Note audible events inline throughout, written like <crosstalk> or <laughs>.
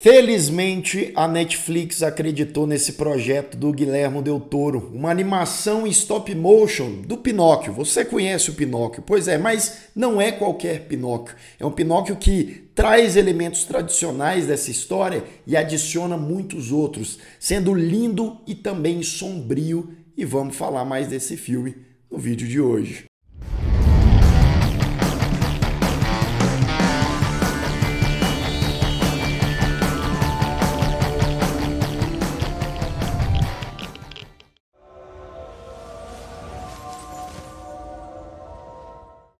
Felizmente, a Netflix acreditou nesse projeto do Guilhermo Del Toro, uma animação em stop motion do Pinóquio. Você conhece o Pinóquio? Pois é, mas não é qualquer Pinóquio. É um Pinóquio que traz elementos tradicionais dessa história e adiciona muitos outros, sendo lindo e também sombrio. E vamos falar mais desse filme no vídeo de hoje.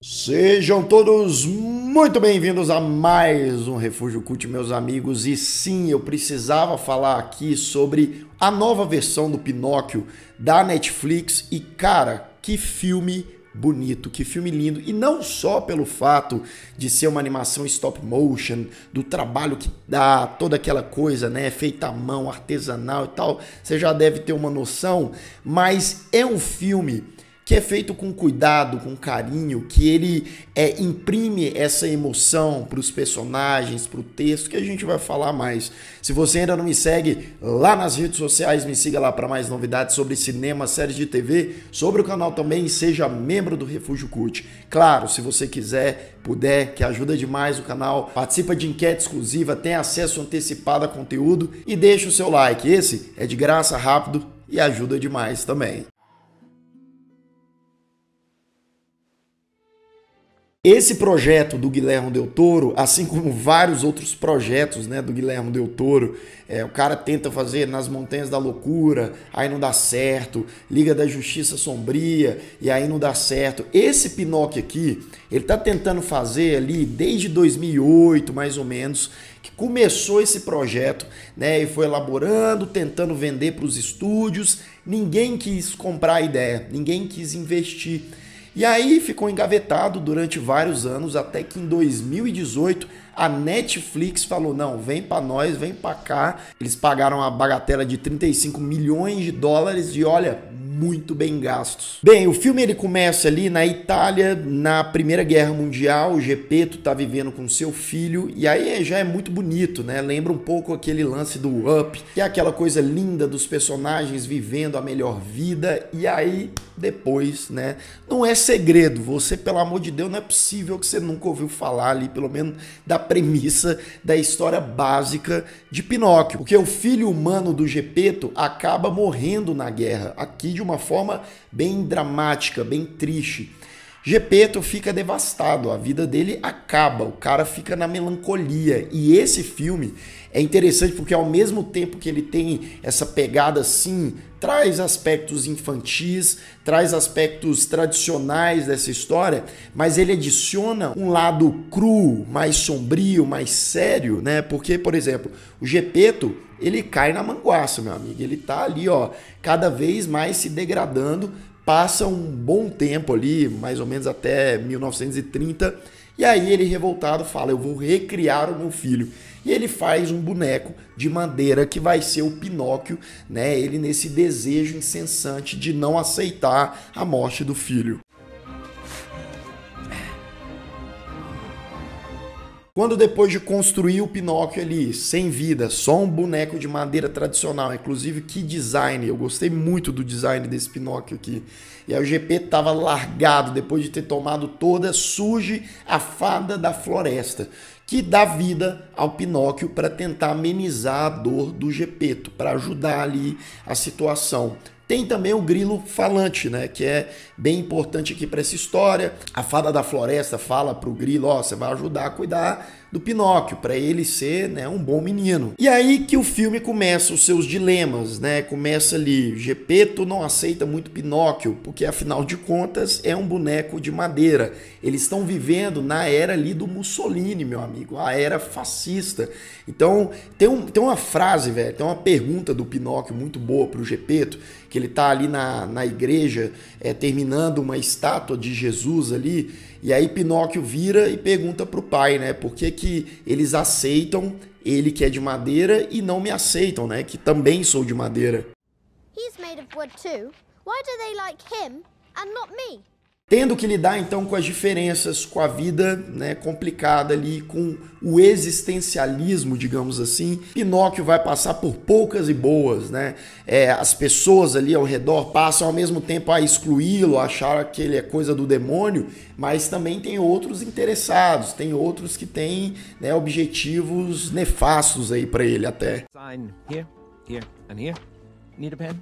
Sejam todos muito bem-vindos a mais um Refúgio Cult, meus amigos. E sim, eu precisava falar aqui sobre a nova versão do Pinóquio da Netflix. E cara, que filme bonito, que filme lindo. E não só pelo fato de ser uma animação stop motion, do trabalho que dá, toda aquela coisa, né, feita à mão, artesanal e tal. Você já deve ter uma noção, mas é um filme que é feito com cuidado, com carinho, que ele é, imprime essa emoção para os personagens, para o texto, que a gente vai falar mais. Se você ainda não me segue lá nas redes sociais, me siga lá para mais novidades sobre cinema, séries de TV, sobre o canal também, seja membro do Refúgio Cult. Claro, se você quiser, puder, que ajuda demais o canal, participa de enquete exclusiva, tem acesso antecipado a conteúdo e deixa o seu like. Esse é de graça, rápido e ajuda demais também. Esse projeto do Guilherme Del Toro, assim como vários outros projetos né, do Guilherme Del Toro, é, o cara tenta fazer Nas Montanhas da Loucura, aí não dá certo, Liga da Justiça Sombria, e aí não dá certo. Esse Pinóquio aqui, ele tá tentando fazer ali desde 2008, mais ou menos, que começou esse projeto, né, e foi elaborando, tentando vender para os estúdios, ninguém quis comprar a ideia, ninguém quis investir e aí ficou engavetado durante vários anos, até que em 2018 a Netflix falou: não, vem para nós, vem para cá. Eles pagaram a bagatela de 35 milhões de dólares e olha, muito bem gastos. Bem, o filme ele começa ali na Itália, na Primeira Guerra Mundial, o Gepeto tá vivendo com seu filho, e aí é, já é muito bonito, né? Lembra um pouco aquele lance do Up, que é aquela coisa linda dos personagens vivendo a melhor vida, e aí depois, né? Não é segredo, você, pelo amor de Deus, não é possível que você nunca ouviu falar ali, pelo menos da premissa da história básica de Pinóquio, porque o filho humano do Gepeto acaba morrendo na guerra, aqui de uma uma forma bem dramática, bem triste. Gepeto fica devastado, a vida dele acaba, o cara fica na melancolia. E esse filme é interessante porque ao mesmo tempo que ele tem essa pegada assim, traz aspectos infantis, traz aspectos tradicionais dessa história, mas ele adiciona um lado cru, mais sombrio, mais sério, né? Porque, por exemplo, o Gepeto, ele cai na manguaça, meu amigo. Ele tá ali, ó, cada vez mais se degradando passa um bom tempo ali, mais ou menos até 1930, e aí ele revoltado fala: "Eu vou recriar o meu filho". E ele faz um boneco de madeira que vai ser o Pinóquio, né? Ele nesse desejo incessante de não aceitar a morte do filho. Quando depois de construir o Pinóquio ali, sem vida, só um boneco de madeira tradicional, inclusive que design, eu gostei muito do design desse Pinóquio aqui. E aí o GP tava largado depois de ter tomado toda, surge a fada da floresta, que dá vida ao Pinóquio para tentar amenizar a dor do Gepeto, para ajudar ali a situação. Tem também o grilo falante, né? Que é bem importante aqui para essa história. A fada da floresta fala pro grilo: ó, oh, você vai ajudar a cuidar do Pinóquio, para ele ser né, um bom menino. E aí que o filme começa os seus dilemas, né? Começa ali, Gepeto não aceita muito Pinóquio, porque afinal de contas é um boneco de madeira. Eles estão vivendo na era ali do Mussolini, meu amigo, a era fascista. Então, tem, um, tem uma frase, velho, tem uma pergunta do Pinóquio muito boa pro Gepeto, que ele está ali na, na igreja é, terminando uma estátua de Jesus ali. E aí Pinóquio vira e pergunta para o pai, né? Por que, que eles aceitam ele que é de madeira e não me aceitam, né? Que também sou de madeira. He's made of wood too. Why do they like him and not me? Tendo que lidar então com as diferenças, com a vida né, complicada ali, com o existencialismo, digamos assim, Pinóquio vai passar por poucas e boas, né? É, as pessoas ali ao redor passam ao mesmo tempo a excluí-lo, achar que ele é coisa do demônio, mas também tem outros interessados, tem outros que têm né, objetivos nefastos aí para ele até. Sign here, here and here. Need a pen?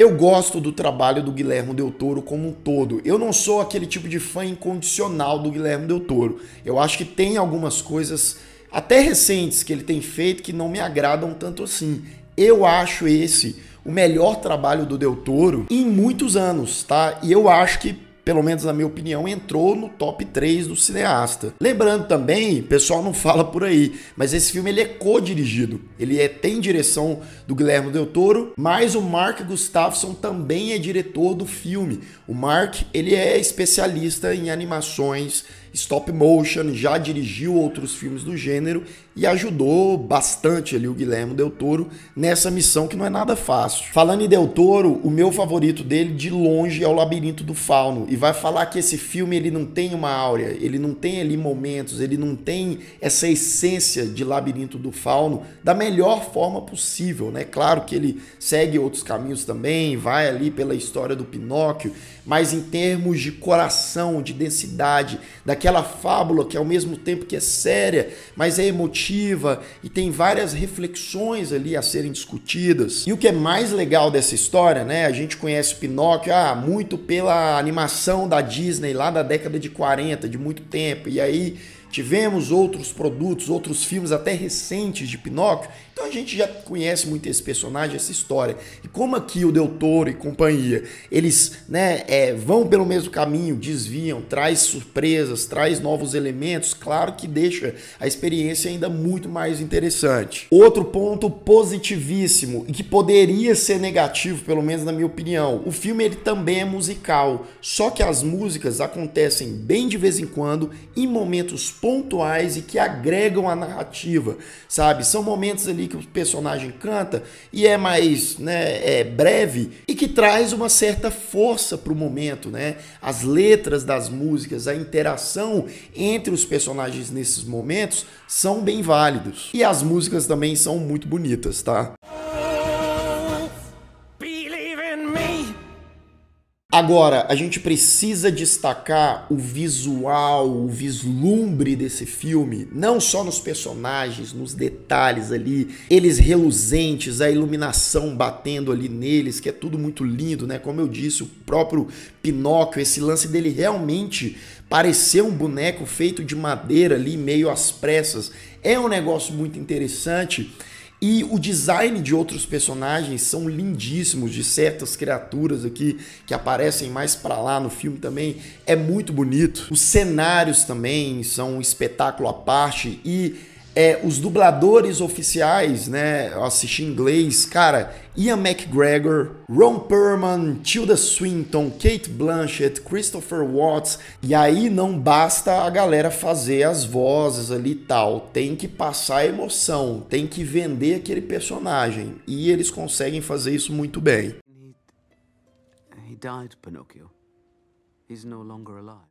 Eu gosto do trabalho do Guilherme Del Toro como um todo. Eu não sou aquele tipo de fã incondicional do Guilherme Del Toro. Eu acho que tem algumas coisas, até recentes, que ele tem feito que não me agradam tanto assim. Eu acho esse o melhor trabalho do Del Toro em muitos anos, tá? E eu acho que pelo menos na minha opinião, entrou no top 3 do cineasta. Lembrando também, pessoal não fala por aí, mas esse filme ele é co-dirigido. Ele é, tem direção do Guilherme Del Toro, mas o Mark Gustafsson também é diretor do filme. O Mark, ele é especialista em animações stop motion, já dirigiu outros filmes do gênero e ajudou bastante ali o Guilherme Del Toro nessa missão que não é nada fácil. Falando em Del Toro, o meu favorito dele de longe é o Labirinto do Fauno e vai falar que esse filme ele não tem uma áurea, ele não tem ali momentos, ele não tem essa essência de Labirinto do Fauno da melhor forma possível, né? Claro que ele segue outros caminhos também, vai ali pela história do Pinóquio, mas em termos de coração, de densidade, daquela fábula que ao mesmo tempo que é séria, mas é emotiva e tem várias reflexões ali a serem discutidas. E o que é mais legal dessa história, né? A gente conhece o Pinóquio ah, muito pela animação animação da Disney lá da década de 40, de muito tempo. E aí Tivemos outros produtos, outros filmes até recentes de Pinóquio, então a gente já conhece muito esse personagem, essa história. E como aqui o Del Toro e companhia, eles né, é, vão pelo mesmo caminho, desviam, traz surpresas, traz novos elementos, claro que deixa a experiência ainda muito mais interessante. Outro ponto positivíssimo, e que poderia ser negativo, pelo menos na minha opinião, o filme ele também é musical, só que as músicas acontecem bem de vez em quando, em momentos pontuais e que agregam a narrativa, sabe? São momentos ali que o personagem canta e é mais, né, é breve e que traz uma certa força para o momento, né? As letras das músicas, a interação entre os personagens nesses momentos são bem válidos. E as músicas também são muito bonitas, tá? Agora, a gente precisa destacar o visual, o vislumbre desse filme, não só nos personagens, nos detalhes ali, eles reluzentes, a iluminação batendo ali neles, que é tudo muito lindo, né? Como eu disse, o próprio Pinóquio, esse lance dele realmente parecer um boneco feito de madeira ali, meio às pressas, é um negócio muito interessante. E o design de outros personagens são lindíssimos, de certas criaturas aqui que aparecem mais para lá no filme também, é muito bonito. Os cenários também são um espetáculo à parte e é, os dubladores oficiais, né? Eu assisti em inglês, cara. Ian McGregor, Ron Perlman, Tilda Swinton, Kate Blanchett, Christopher Watts. E aí não basta a galera fazer as vozes ali e tal. Tem que passar emoção, tem que vender aquele personagem. E eles conseguem fazer isso muito bem. He, Ele morreu, Pinocchio.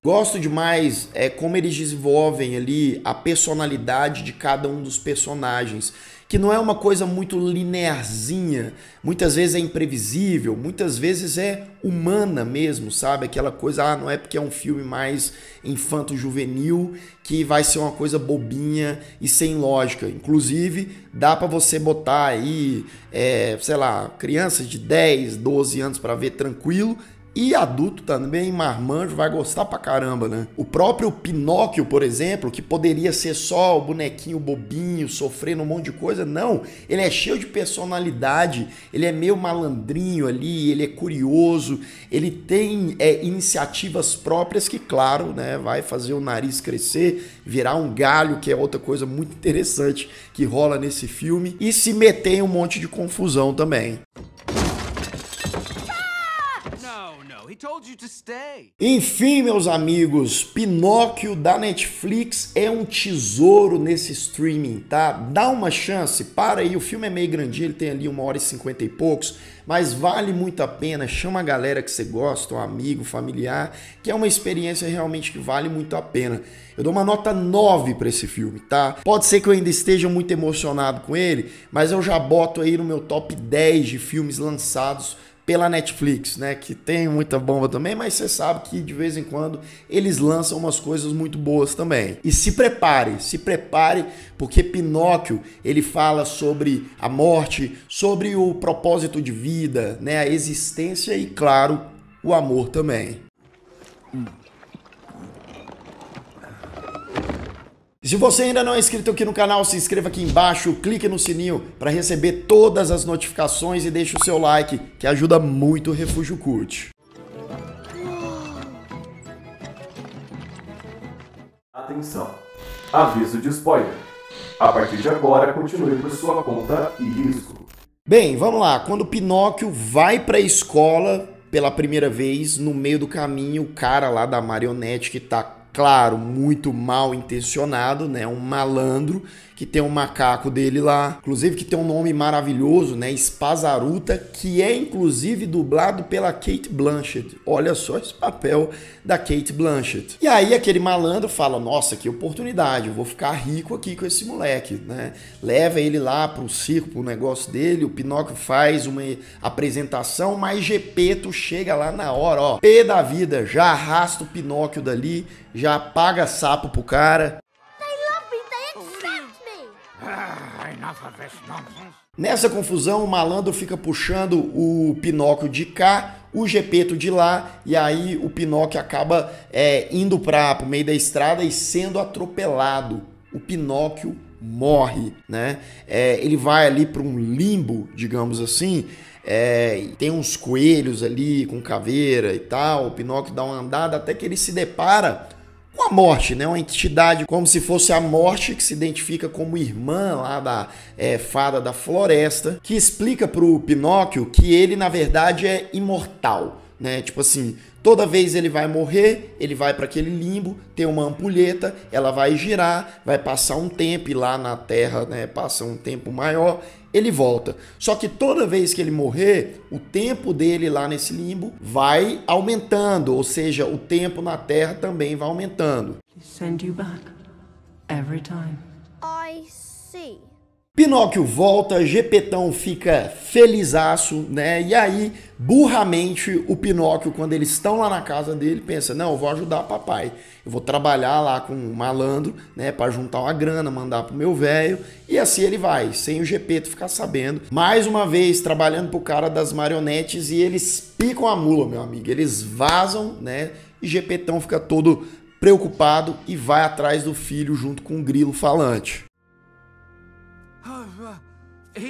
Gosto demais é como eles desenvolvem ali a personalidade de cada um dos personagens, que não é uma coisa muito linearzinha, muitas vezes é imprevisível, muitas vezes é humana mesmo, sabe? Aquela coisa, ah, não é porque é um filme mais infanto-juvenil que vai ser uma coisa bobinha e sem lógica. Inclusive, dá para você botar aí, é, sei lá, crianças de 10, 12 anos para ver tranquilo, e adulto também, marmanjo, vai gostar pra caramba, né? O próprio Pinóquio, por exemplo, que poderia ser só o bonequinho bobinho, sofrendo um monte de coisa, não. Ele é cheio de personalidade, ele é meio malandrinho ali, ele é curioso, ele tem é, iniciativas próprias que, claro, né, vai fazer o nariz crescer, virar um galho, que é outra coisa muito <laughs> interessante que rola nesse filme, e se meter em um monte de confusão também. Enfim, meus amigos, Pinóquio da Netflix é um tesouro nesse streaming, tá? Dá uma chance, para aí, o filme é meio grandinho, ele tem ali uma hora e cinquenta e poucos, mas vale muito a pena, chama a galera que você gosta, um amigo, familiar, que é uma experiência realmente que vale muito a pena. Eu dou uma nota 9 para esse filme, tá? Pode ser que eu ainda esteja muito emocionado com ele, mas eu já boto aí no meu top 10 de filmes lançados pela Netflix, né? Que tem muita bomba também, mas você sabe que de vez em quando eles lançam umas coisas muito boas também. E se prepare, se prepare, porque Pinóquio ele fala sobre a morte, sobre o propósito de vida, né? A existência e, claro, o amor também. Hum. se você ainda não é inscrito aqui no canal, se inscreva aqui embaixo, clique no sininho para receber todas as notificações e deixe o seu like, que ajuda muito o Refúgio Curte. Atenção! Aviso de spoiler. A partir de agora, continue por sua conta e risco. Bem, vamos lá. Quando Pinóquio vai para a escola pela primeira vez, no meio do caminho, o cara lá da marionete que tá claro, muito mal intencionado, né? Um malandro que tem um macaco dele lá, inclusive que tem um nome maravilhoso, né? Spazaruta, que é inclusive dublado pela Kate Blanchett. Olha só esse papel da Kate Blanchett. E aí aquele malandro fala: "Nossa, que oportunidade, eu vou ficar rico aqui com esse moleque", né? Leva ele lá pro circo, pro negócio dele, o Pinóquio faz uma apresentação, mas Gepeto chega lá na hora, ó, P da vida, já arrasta o Pinóquio dali, já paga sapo pro cara. Nessa confusão, o malandro fica puxando o Pinóquio de cá, o Gepeto de lá, e aí o Pinóquio acaba é, indo para o meio da estrada e sendo atropelado. O Pinóquio morre, né? É, ele vai ali para um limbo, digamos assim. É, tem uns coelhos ali com caveira e tal. O Pinóquio dá uma andada até que ele se depara com a morte, né? Uma entidade como se fosse a morte que se identifica como irmã lá da é, fada da floresta, que explica pro Pinóquio que ele na verdade é imortal, né? Tipo assim, toda vez ele vai morrer, ele vai para aquele limbo, tem uma ampulheta, ela vai girar, vai passar um tempo e lá na Terra, né? Passa um tempo maior ele volta. Só que toda vez que ele morrer, o tempo dele lá nesse limbo vai aumentando, ou seja, o tempo na Terra também vai aumentando. Send you back every time. I see. Pinóquio volta, Gepetão fica felizaço, né? E aí, burramente, o Pinóquio, quando eles estão lá na casa dele, pensa: não, eu vou ajudar o papai. Eu vou trabalhar lá com um malandro, né? Pra juntar uma grana, mandar pro meu velho. E assim ele vai, sem o Gepeto ficar sabendo. Mais uma vez, trabalhando pro cara das marionetes e eles picam a mula, meu amigo. Eles vazam, né? E Gepetão fica todo preocupado e vai atrás do filho junto com o grilo falante. Oh,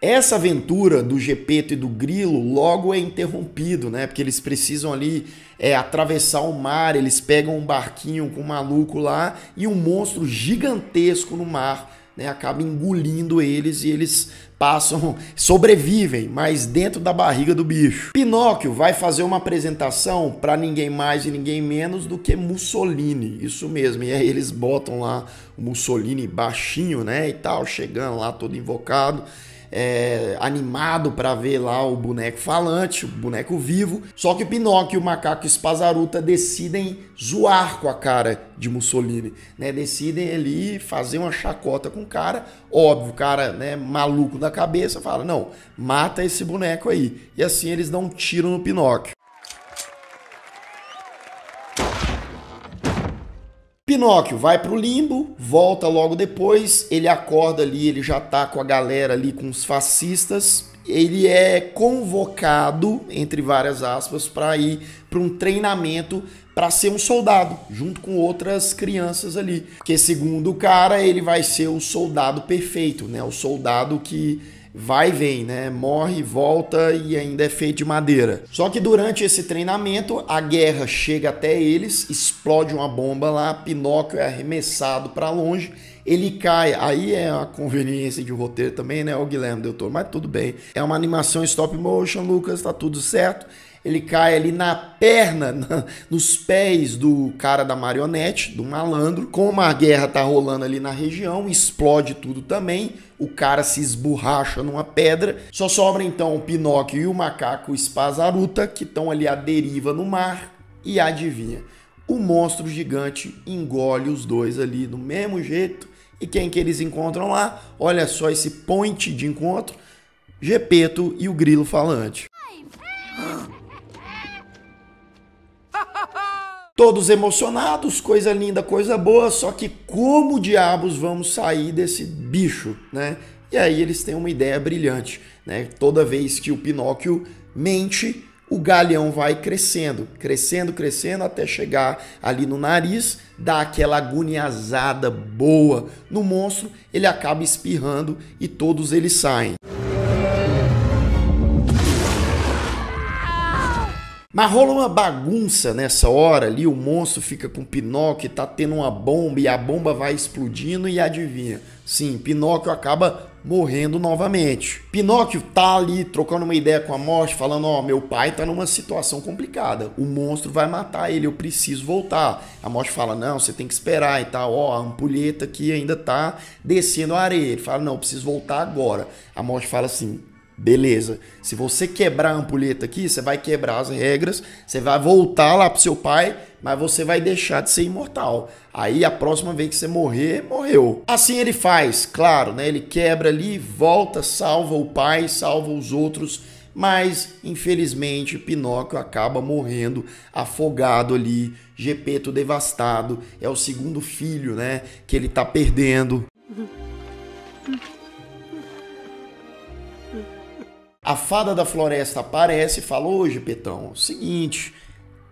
Essa aventura do Gepeto e do Grilo logo é interrompido, né? Porque eles precisam ali é, atravessar o mar, eles pegam um barquinho com um maluco lá e um monstro gigantesco no mar, né? Acaba engolindo eles e eles passam, sobrevivem, mas dentro da barriga do bicho. Pinóquio vai fazer uma apresentação para ninguém mais e ninguém menos do que Mussolini, isso mesmo. E aí eles botam lá o Mussolini baixinho, né, e tal, chegando lá todo invocado é, animado para ver lá o boneco falante, o boneco vivo. Só que o Pinóquio e o macaco Espazaruta decidem zoar com a cara de Mussolini, né? Decidem ali fazer uma chacota com o cara. Óbvio, o cara, né, maluco da cabeça, fala: "Não, mata esse boneco aí". E assim eles dão um tiro no Pinóquio. Pinóquio vai pro limbo, volta logo depois, ele acorda ali, ele já tá com a galera ali com os fascistas. Ele é convocado, entre várias aspas, para ir para um treinamento para ser um soldado, junto com outras crianças ali. Porque segundo o cara, ele vai ser o soldado perfeito, né? O soldado que vai e vem, né? Morre, volta e ainda é feito de madeira. Só que durante esse treinamento, a guerra chega até eles, explode uma bomba lá, Pinóquio é arremessado para longe, ele cai. Aí é a conveniência de roteiro também, né? O Guilherme doutor, mas tudo bem. É uma animação stop motion, Lucas, tá tudo certo ele cai ali na perna, <laughs> na, nos pés do cara da marionete, do malandro. Como a guerra tá rolando ali na região, explode tudo também. O cara se esborracha numa pedra. Só sobra então o Pinóquio e o macaco Spazaruta, que estão ali à deriva no mar. E adivinha? O monstro gigante engole os dois ali do mesmo jeito. E quem que eles encontram lá? Olha só esse ponte de encontro. Gepeto e o grilo falante. todos emocionados, coisa linda, coisa boa, só que como diabos vamos sair desse bicho, né? E aí eles têm uma ideia brilhante, né? Toda vez que o Pinóquio mente, o galeão vai crescendo, crescendo, crescendo até chegar ali no nariz, dá aquela agoniazada boa no monstro, ele acaba espirrando e todos eles saem. Mas rola uma bagunça nessa hora ali, o monstro fica com Pinóquio, tá tendo uma bomba e a bomba vai explodindo e adivinha. Sim, Pinóquio acaba morrendo novamente. Pinóquio tá ali trocando uma ideia com a morte, falando: "Ó, oh, meu pai tá numa situação complicada. O monstro vai matar ele, eu preciso voltar". A morte fala: "Não, você tem que esperar e tal. Ó, a ampulheta aqui ainda tá descendo a areia". Ele fala: "Não, preciso voltar agora". A morte fala assim: Beleza. Se você quebrar a ampulheta aqui, você vai quebrar as regras, você vai voltar lá pro seu pai, mas você vai deixar de ser imortal. Aí a próxima vez que você morrer, morreu. Assim ele faz, claro, né? Ele quebra ali, volta, salva o pai, salva os outros, mas infelizmente Pinóquio acaba morrendo afogado ali, Gepeto devastado, é o segundo filho, né, que ele tá perdendo. Uhum. Uhum. A fada da floresta aparece e fala: Hoje, Petão, é seguinte,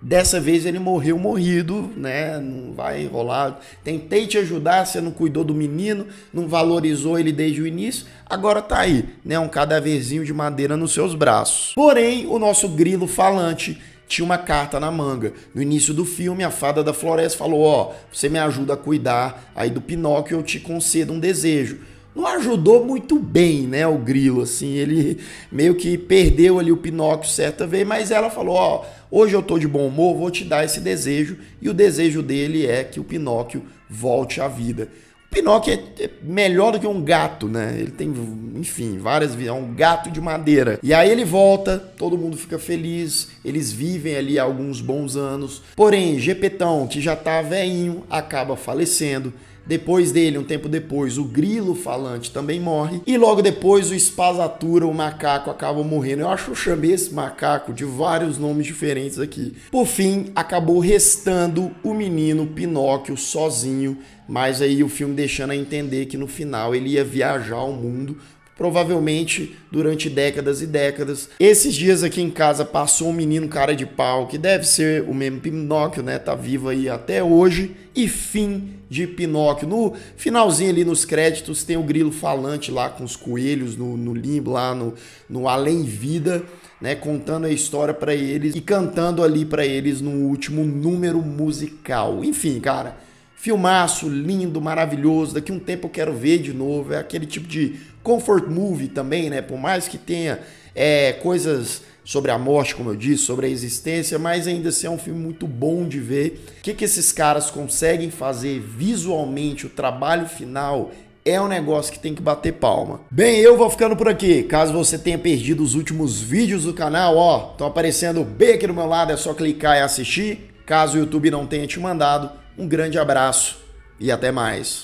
dessa vez ele morreu morrido, né? Não vai rolar. Tentei te ajudar, você não cuidou do menino, não valorizou ele desde o início, agora tá aí, né? Um cadaverzinho de madeira nos seus braços. Porém, o nosso grilo falante tinha uma carta na manga. No início do filme, a fada da floresta falou: Ó, oh, você me ajuda a cuidar aí do Pinóquio, eu te concedo um desejo não ajudou muito bem, né, o Grilo, assim, ele meio que perdeu ali o Pinóquio certa vez, mas ela falou, ó, hoje eu tô de bom humor, vou te dar esse desejo, e o desejo dele é que o Pinóquio volte à vida. O Pinóquio é, é melhor do que um gato, né, ele tem, enfim, várias vidas, é um gato de madeira. E aí ele volta, todo mundo fica feliz, eles vivem ali alguns bons anos, porém, Gepetão, que já tá velhinho, acaba falecendo, depois dele, um tempo depois, o grilo falante também morre. E logo depois, o espasatura, o macaco, acaba morrendo. Eu acho que eu chamei esse macaco de vários nomes diferentes aqui. Por fim, acabou restando o menino Pinóquio sozinho. Mas aí o filme deixando a entender que no final ele ia viajar ao mundo provavelmente durante décadas e décadas. Esses dias aqui em casa passou um menino cara de pau, que deve ser o mesmo Pinóquio, né? Tá vivo aí até hoje. E fim de Pinóquio. No finalzinho ali nos créditos tem o grilo falante lá com os coelhos no, no limbo, lá no, no Além Vida. Né, contando a história para eles e cantando ali para eles no último número musical. Enfim, cara, Filmaço lindo, maravilhoso. Daqui um tempo eu quero ver de novo. É aquele tipo de comfort movie também, né? Por mais que tenha é, coisas sobre a morte, como eu disse, sobre a existência, mas ainda assim é um filme muito bom de ver. O que, que esses caras conseguem fazer visualmente, o trabalho final é um negócio que tem que bater palma. Bem, eu vou ficando por aqui. Caso você tenha perdido os últimos vídeos do canal, ó, estão aparecendo bem aqui do meu lado, é só clicar e assistir. Caso o YouTube não tenha te mandado, um grande abraço e até mais.